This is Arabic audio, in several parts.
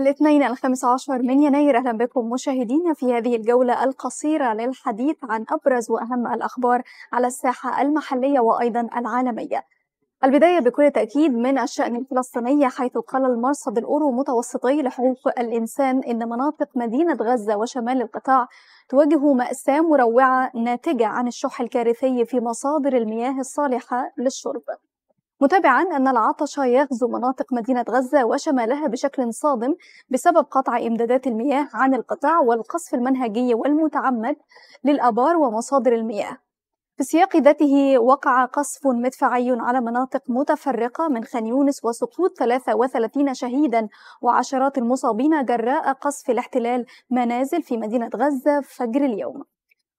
الاثنين الخامس عشر من يناير أهلا بكم مشاهدينا في هذه الجولة القصيرة للحديث عن أبرز وأهم الأخبار على الساحة المحلية وأيضا العالمية البداية بكل تأكيد من الشأن الفلسطيني حيث قال المرصد الأورو متوسطي لحقوق الإنسان إن مناطق مدينة غزة وشمال القطاع تواجه مأساة مروعة ناتجة عن الشح الكارثي في مصادر المياه الصالحة للشرب متابعا أن العطش يغزو مناطق مدينة غزة وشمالها بشكل صادم بسبب قطع إمدادات المياه عن القطاع والقصف المنهجي والمتعمد للآبار ومصادر المياه في سياق ذاته وقع قصف مدفعي على مناطق متفرقة من خان يونس وسقوط 33 شهيدا وعشرات المصابين جراء قصف الاحتلال منازل في مدينة غزة فجر اليوم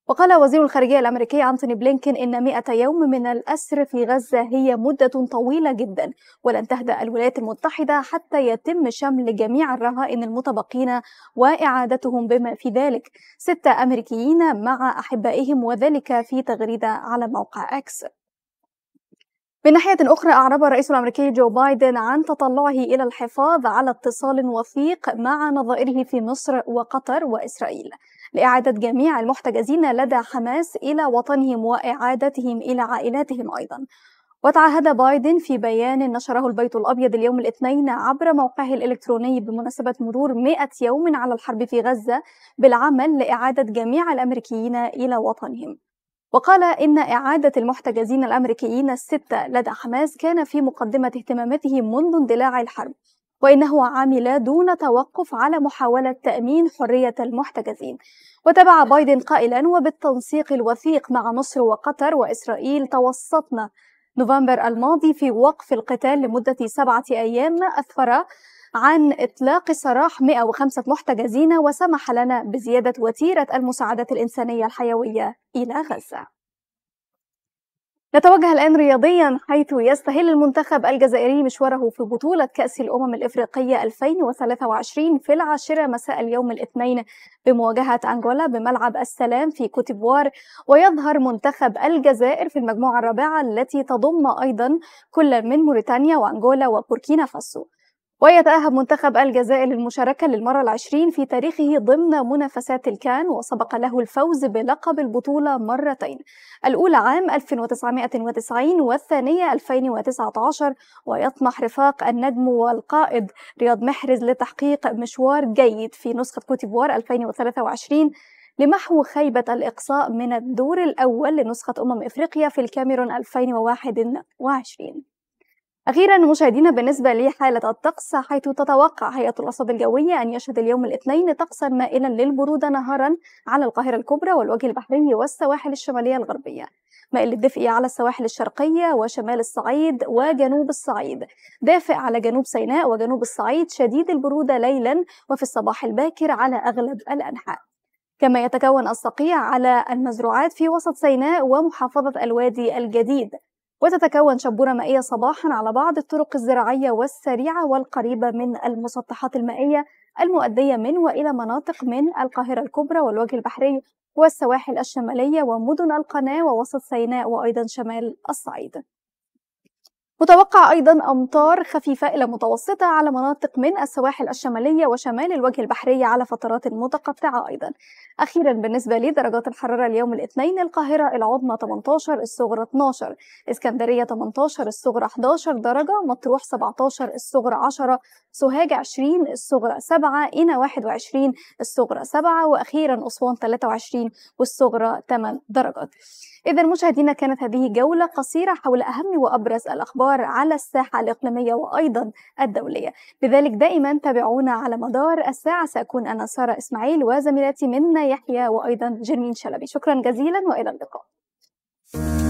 وقال وزير الخارجية الأمريكي أنتوني بلينكين إن 100 يوم من الأسر في غزة هي مدة طويلة جدا ولن تهدأ الولايات المتحدة حتى يتم شمل جميع الرهائن المتبقين وإعادتهم بما في ذلك ستة أمريكيين مع أحبائهم وذلك في تغريدة على موقع أكس من ناحية أخرى أعرب الرئيس الأمريكي جو بايدن عن تطلعه إلى الحفاظ على اتصال وثيق مع نظائره في مصر وقطر وإسرائيل لإعادة جميع المحتجزين لدى حماس إلى وطنهم وإعادتهم إلى عائلاتهم أيضا وتعهد بايدن في بيان نشره البيت الأبيض اليوم الاثنين عبر موقعه الإلكتروني بمناسبة مرور 100 يوم على الحرب في غزة بالعمل لإعادة جميع الأمريكيين إلى وطنهم وقال إن إعادة المحتجزين الأمريكيين الستة لدى حماس كان في مقدمة اهتماماته منذ اندلاع الحرب وإنه عمل دون توقف على محاولة تأمين حرية المحتجزين وتابع بايدن قائلا وبالتنسيق الوثيق مع مصر وقطر وإسرائيل توسطنا نوفمبر الماضي في وقف القتال لمدة سبعة أيام ما أثر عن إطلاق سراح 105 محتجزين وسمح لنا بزيادة وتيرة المساعدات الإنسانية الحيوية إلى غزة نتوجه الآن رياضيا حيث يستهل المنتخب الجزائري مشواره في بطولة كأس الأمم الإفريقية 2023 في العاشرة مساء اليوم الاثنين بمواجهة أنغولا بملعب السلام في كوتيفوار ويظهر منتخب الجزائر في المجموعة الرابعة التي تضم أيضا كل من موريتانيا وأنغولا وبوركينا فاسو ويتأهب منتخب الجزائر للمشاركة للمرة العشرين في تاريخه ضمن منافسات الكان وسبق له الفوز بلقب البطولة مرتين الأولى عام 1990 والثانية 2019 ويطمح رفاق النجم والقائد رياض محرز لتحقيق مشوار جيد في نسخة كوتيفوار 2023 لمحو خيبة الإقصاء من الدور الأول لنسخة أمم إفريقيا في الكاميرون 2021 أخيرا مشاهدينا بالنسبة لحالة الطقس حيث تتوقع هيئة الأرصاد الجوية أن يشهد اليوم الاثنين طقسا مائلا للبرودة نهارا على القاهرة الكبرى والوجه البحري والسواحل الشمالية الغربية مائل الدفء على السواحل الشرقية وشمال الصعيد وجنوب الصعيد دافئ على جنوب سيناء وجنوب الصعيد شديد البرودة ليلا وفي الصباح الباكر على أغلب الأنحاء كما يتكون الصقيع على المزروعات في وسط سيناء ومحافظة الوادي الجديد وتتكون شبورة مائية صباحا على بعض الطرق الزراعية والسريعة والقريبة من المسطحات المائية المؤدية من وإلى مناطق من القاهرة الكبرى والوجه البحري والسواحل الشمالية ومدن القناة ووسط سيناء وأيضا شمال الصعيد متوقع أيضا أمطار خفيفة إلى متوسطة على مناطق من السواحل الشمالية وشمال الوجه البحري على فترات متقطعة أيضا أخيرا بالنسبة لدرجات الحرارة اليوم الاثنين القاهرة العظمى 18 الصغرى 12 اسكندرية 18 الصغرى 11 درجة مطروح 17 الصغرى 10 سوهاج 20 الصغرى 7 إنا 21 الصغرى 7 وأخيرا أسوان 23 والصغرى 8 درجات إذا مشاهدينا كانت هذه جولة قصيرة حول أهم وأبرز الأخبار على الساحة الإقليمية وأيضا الدولية لذلك دائما تابعونا على مدار الساعة سأكون أنا سارة إسماعيل وزميلتي منا يحيى وأيضا جرمين شلبي شكرا جزيلا وإلى اللقاء